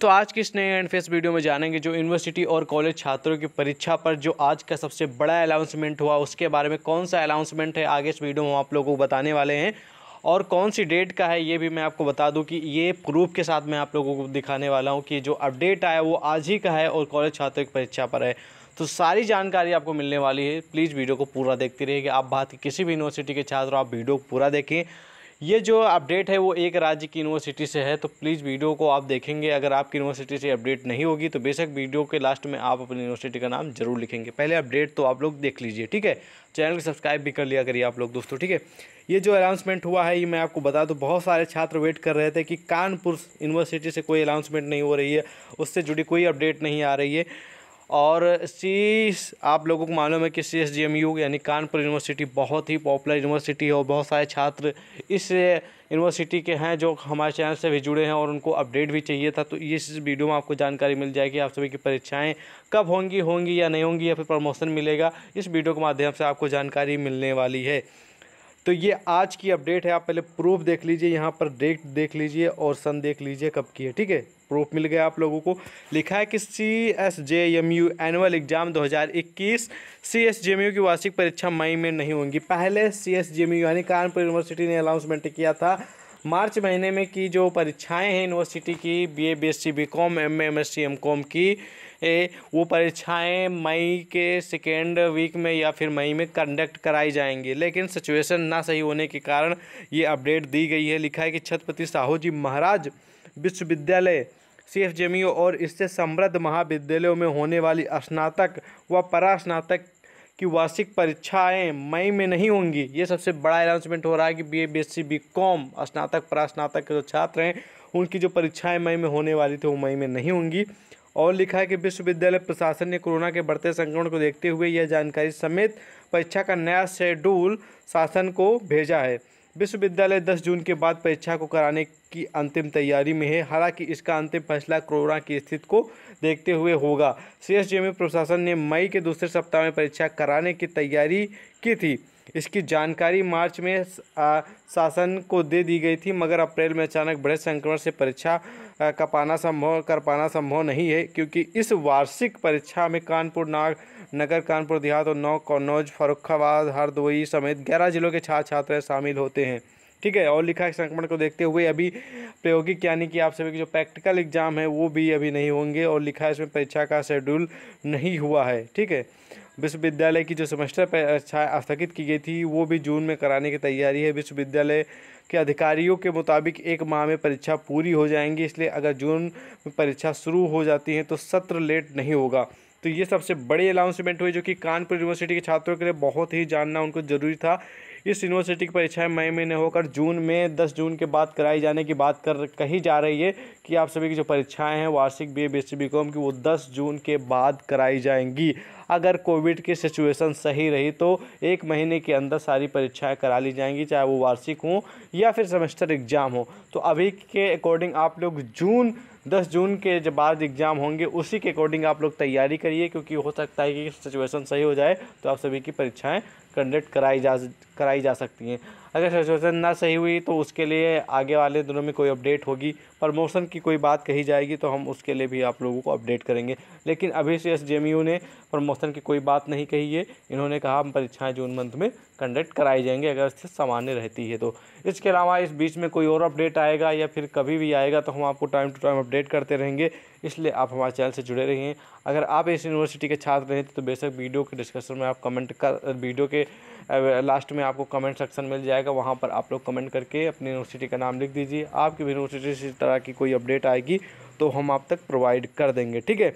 तो आज की नए एंड फेस वीडियो में जानेंगे जो यूनिवर्सिटी और कॉलेज छात्रों की परीक्षा पर जो आज का सबसे बड़ा अनाउंसमेंट हुआ उसके बारे में कौन सा अनाउंसमेंट है आगे इस वीडियो में हम आप लोगों को बताने वाले हैं और कौन सी डेट का है ये भी मैं आपको बता दूं कि ये प्रूफ के साथ मैं आप लोगों को दिखाने वाला हूँ कि जो अपडेट आया वो आज ही का है और कॉलेज छात्रों की परीक्षा पर है तो सारी जानकारी आपको मिलने वाली है प्लीज़ वीडियो को पूरा रहिए कि आप बात किसी भी यूनिवर्सिटी के छात्र आप वीडियो को पूरा देखें ये जो अपडेट है वो एक राज्य की यूनिवर्सिटी से है तो प्लीज़ वीडियो को आप देखेंगे अगर आपकी यूनिवर्सिटी से अपडेट नहीं होगी तो बेशक वीडियो के लास्ट में आप अपनी यूनिवर्सिटी का नाम जरूर लिखेंगे पहले अपडेट तो आप लोग देख लीजिए ठीक है चैनल को सब्सक्राइब भी कर लिया करिए आप लोग दोस्तों ठीक है ये जो अनाउंसमेंट हुआ है ये मैं आपको बता दूँ बहुत सारे छात्र वेट कर रहे थे कि कानपुर यूनिवर्सिटी से कोई अनाउंसमेंट नहीं हो रही है उससे जुड़ी कोई अपडेट नहीं आ रही है और सी आप लोगों को मालूम है कि सी एस एम यू यानी कानपुर यूनिवर्सिटी बहुत ही पॉपुलर यूनिवर्सिटी है और बहुत सारे छात्र इस यूनिवर्सिटी के हैं जो हमारे चैनल से भी जुड़े हैं और उनको अपडेट भी चाहिए था तो इस वीडियो में आपको जानकारी मिल जाएगी आप सभी की परीक्षाएँ कब होंगी होंगी या नहीं होंगी या फिर प्रमोशन मिलेगा इस वीडियो के माध्यम से आपको जानकारी मिलने वाली है तो ये आज की अपडेट है आप पहले प्रूफ देख लीजिए यहाँ पर डेट देख लीजिए और सन देख लीजिए कब की है ठीक है प्रूफ मिल गया आप लोगों को लिखा है कि C S J M U annual exam 2021 C S J M U की वार्षिक परीक्षा मई में नहीं होंगी पहले C S J M U यानी कानपुर यूनिवर्सिटी ने अनाउंसमेंट किया था मार्च महीने में की जो परीक्षाएं हैं यूनिवर्सिटी की BA BSc BCom MA MSc MCom की ए, वो परीक्षाएं मई के सेकेंड वीक में या फिर मई में कंडक्ट कराई जाएंगी लेकिन सिचुएशन ना सही होने के कारण ये अपडेट दी गई है लिखा है कि छत्रपति साहू जी महाराज विश्वविद्यालय सी एफ और इससे समृद्ध महाविद्यालयों में होने वाली स्नातक व परास्नातक कि वार्षिक परीक्षाएं मई में नहीं होंगी ये सबसे बड़ा अनाउंसमेंट हो रहा है कि B A B S C BCom स्नातक परास्नातक के जो छात्र हैं उनकी जो परीक्षाएं मई में होने वाली थी वो मई में नहीं होंगी और लिखा है कि विश्वविद्यालय प्रशासन ने कोरोना के बढ़ते संक्रमण को देखते हुए यह जानकारी समेत परीक्षा का नया शेड्यूल शासन को भेजा है विश्वविद्यालय दस जून के बाद परीक्षा को कराने की अंतिम तैयारी में है हालांकि इसका अंतिम फैसला कोरोना की स्थिति को देखते हुए होगा सी प्रशासन ने मई के दूसरे सप्ताह में परीक्षा कराने की तैयारी की थी इसकी जानकारी मार्च में शासन को दे दी गई थी मगर अप्रैल में अचानक बड़े संक्रमण से परीक्षा का पाना संभव कर पाना संभव नहीं है क्योंकि इस वार्षिक परीक्षा में कानपुर नाग नगर कानपुर देहात और नौ कन्नौज फरुखाबाद हरदोई समेत ग्यारह जिलों के छात्र छात्राएँ शामिल होते हैं ठीक है और लिखा संक्रमण को देखते हुए अभी प्रायोगिक यानी कि आप सभी के जो प्रैक्टिकल एग्जाम है वो भी अभी नहीं होंगे और लिखा है इसमें परीक्षा का शेड्यूल नहीं हुआ है ठीक है विश्वविद्यालय की जो सेमेस्टर परीक्षा स्थगित की गई थी वो भी जून में कराने की तैयारी है विश्वविद्यालय के अधिकारियों के मुताबिक एक माह में परीक्षा पूरी हो जाएंगी इसलिए अगर जून में परीक्षा शुरू हो जाती है तो सत्र लेट नहीं होगा तो ये सबसे बड़ी अनाउंसमेंट हुई जो कि कानपुर यूनिवर्सिटी के छात्रों के लिए बहुत ही जानना उनको ज़रूरी था इस यूनिवर्सिटी की परीक्षाएं मई महीने होकर जून में दस जून के बाद कराई जाने की बात कर कही जा रही है कि आप सभी की जो परीक्षाएं हैं वार्षिक बी ए बी बी की वो दस जून के बाद कराई जाएंगी अगर कोविड की सिचुएशन सही रही तो एक महीने के अंदर सारी परीक्षाएं करा ली जाएंगी चाहे वो वार्षिक हों या फिर सेमेस्टर एग्ज़ाम हो तो अभी के अकॉर्डिंग आप लोग जून दस जून के जब बाद एग्ज़ाम होंगे उसी के अकॉर्डिंग आप लोग तैयारी करिए क्योंकि हो सकता है कि सिचुएशन सही हो जाए तो आप सभी की परीक्षाएँ कंडक्ट कराई जा कराई जा सकती हैं अगर सिचुएसन ना सही हुई तो उसके लिए आगे वाले दिनों में कोई अपडेट होगी प्रमोशन की कोई बात कही जाएगी तो हम उसके लिए भी आप लोगों को अपडेट करेंगे लेकिन अभी से एस ने प्रमोशन की कोई बात नहीं कही है इन्होंने कहा हम परीक्षाएँ जून मंथ में कंडक्ट कराई जाएंगे अगर स्थिति सामान्य रहती है तो इसके अलावा इस बीच में कोई और अपडेट आएगा या फिर कभी भी आएगा तो हम आपको टाइम टू टाइम अपडेट करते रहेंगे इसलिए आप हमारे चैनल से जुड़े रहिए अगर आप इस यूनिवर्सिटी के छात्र हैं तो बेशक वीडियो के डिस्कशन में आप कमेंट कर वीडियो के लास्ट में आपको कमेंट सेक्शन मिल जाएगा जाएगा वहाँ पर आप लोग कमेंट करके अपनी यूनिवर्सिटी का नाम लिख दीजिए आपकी भी यूनिवर्सिटी से तरह की कोई अपडेट आएगी तो हम आप तक प्रोवाइड कर देंगे ठीक है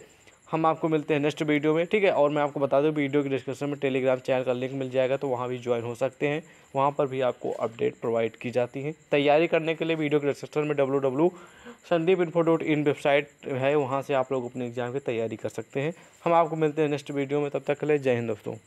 हम आपको मिलते हैं नेक्स्ट वीडियो में ठीक है और मैं आपको बता दूँ वीडियो के डिस्क्रिप्शन में टेलीग्राम चैनल का लिंक मिल जाएगा तो वहाँ भी ज्वाइन हो सकते हैं वहाँ पर भी आपको अपडेट प्रोवाइड की जाती है तैयारी करने के लिए वीडियो के डिस्क्रिप्शन में W W Sandeep info dot in website है वहाँ से आप लोग अपने एग्जाम की तैयारी कर सकते हैं हम आपको मिलते हैं नेक्स्ट वीडियो में तब तक के लिए जय हिंद दोस्तों